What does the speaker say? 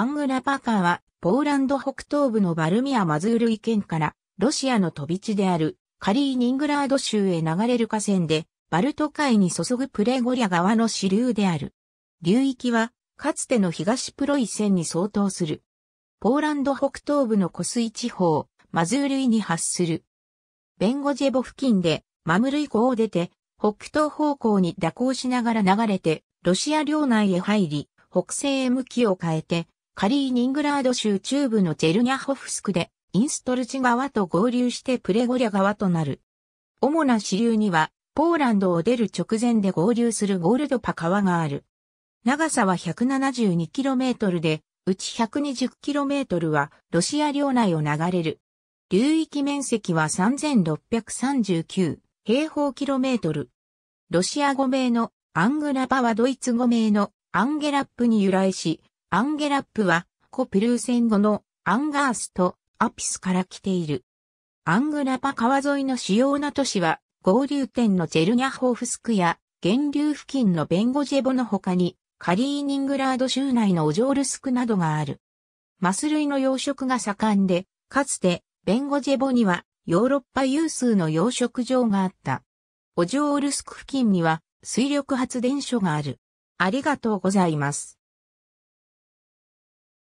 アングラパカは、ポーランド北東部のバルミア・マズールイ県から、ロシアの飛び地である、カリーニングラード州へ流れる河川で、バルト海に注ぐプレゴリア川の支流である。流域は、かつての東プロイセンに相当する。ポーランド北東部の湖水地方、マズールイに発する。ベンゴジェボ付近で、マムルイ湖を出て、北東方向に蛇行しながら流れて、ロシア領内へ入り、北西へ向きを変えて、カリーニングラード州中部のジェルニャホフスクで、インストルチ川と合流してプレゴリャ川となる。主な支流には、ポーランドを出る直前で合流するゴールドパ川がある。長さは 172km で、うち 120km はロシア領内を流れる。流域面積は3639平方キロメートル。ロシア語名のアングラパはドイツ語名のアンゲラップに由来し、アンゲラップはコピルー戦後のアンガースとアピスから来ている。アングラパ川沿いの主要な都市は合流点のジェルニャホーフスクや源流付近のベンゴジェボの他にカリーニングラード州内のオジョールスクなどがある。マス類の養殖が盛んで、かつてベンゴジェボにはヨーロッパ有数の養殖場があった。オジョールスク付近には水力発電所がある。ありがとうございます。